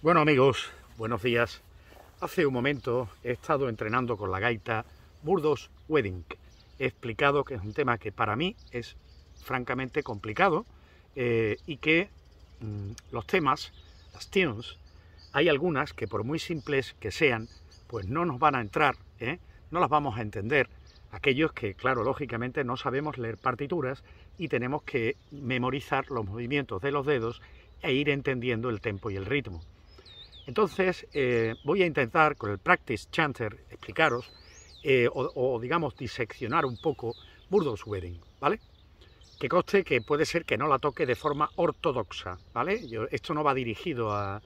Bueno amigos, buenos días. Hace un momento he estado entrenando con la gaita Burdos Wedding. He explicado que es un tema que para mí es francamente complicado eh, y que mm, los temas, las tunes, hay algunas que por muy simples que sean, pues no nos van a entrar, ¿eh? no las vamos a entender. Aquellos que, claro, lógicamente no sabemos leer partituras y tenemos que memorizar los movimientos de los dedos e ir entendiendo el tempo y el ritmo. Entonces, eh, voy a intentar con el Practice Chanter explicaros eh, o, digamos, diseccionar un poco Burdos Wedding, ¿vale? Que conste que puede ser que no la toque de forma ortodoxa, ¿vale? esto no va dirigido a,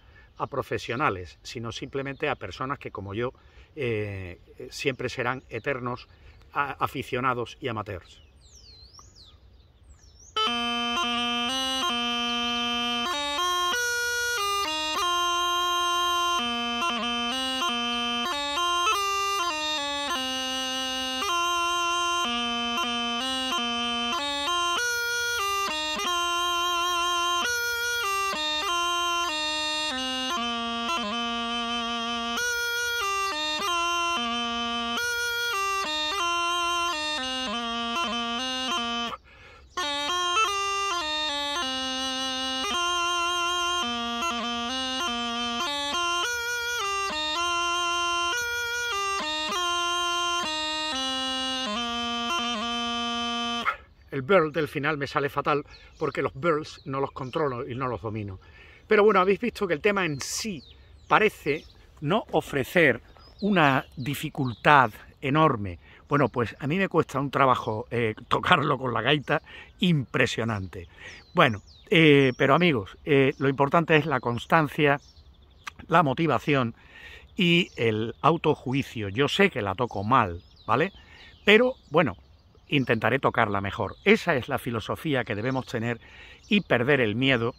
profesionales, sino simplemente a personas que, como yo, eh, siempre serán eternos aficionados y amateurs. El burl del final me sale fatal porque los burls no los controlo y no los domino. Pero bueno, habéis visto que el tema en sí parece no ofrecer una dificultad enorme. Bueno, pues a mí me cuesta un trabajo eh, tocarlo con la gaita impresionante. Bueno, eh, pero amigos, eh, lo importante es la constancia, la motivación y el autojuicio. Yo sé que la toco mal, ¿vale? Pero bueno, intentaré tocarla mejor. Esa es la filosofía que debemos tener y perder el miedo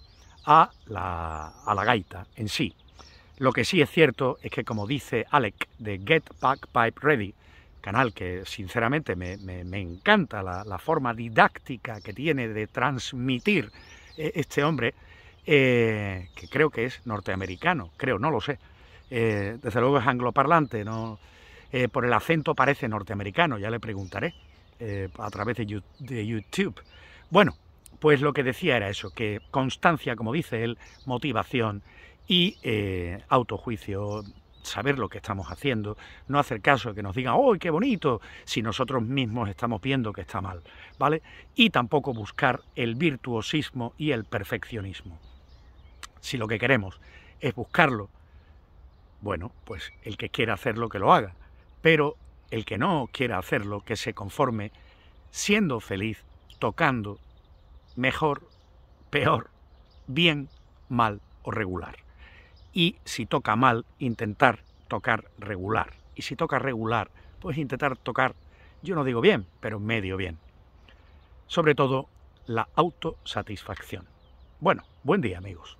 a la, a la gaita en sí. Lo que sí es cierto es que, como dice Alec de Get Pack Pipe Ready, canal que sinceramente me, me, encanta la, forma didáctica que tiene de transmitir eh, este hombre, eh, que creo que es norteamericano, creo, no lo sé. Eh, desde luego es angloparlante, no, por el acento parece norteamericano, ya le preguntaré. Eh, a través de, YouTube. Bueno, pues lo que decía era eso, que constancia, como dice él, motivación y eh, autojuicio, saber lo que estamos haciendo, no hacer caso de que nos digan, ¡oh, qué bonito! si nosotros mismos estamos viendo que está mal, ¿vale? Y tampoco buscar el virtuosismo y el perfeccionismo. Si lo que queremos es buscarlo, bueno, pues el que quiera hacerlo que lo haga, pero el que no quiera hacerlo, que se conforme siendo feliz, tocando, mejor, peor, bien, mal o regular. Y si toca mal, intentar tocar regular. Y si toca regular, pues intentar tocar, yo no digo bien, pero medio bien. Sobre todo, la autosatisfacción. Bueno, buen día amigos.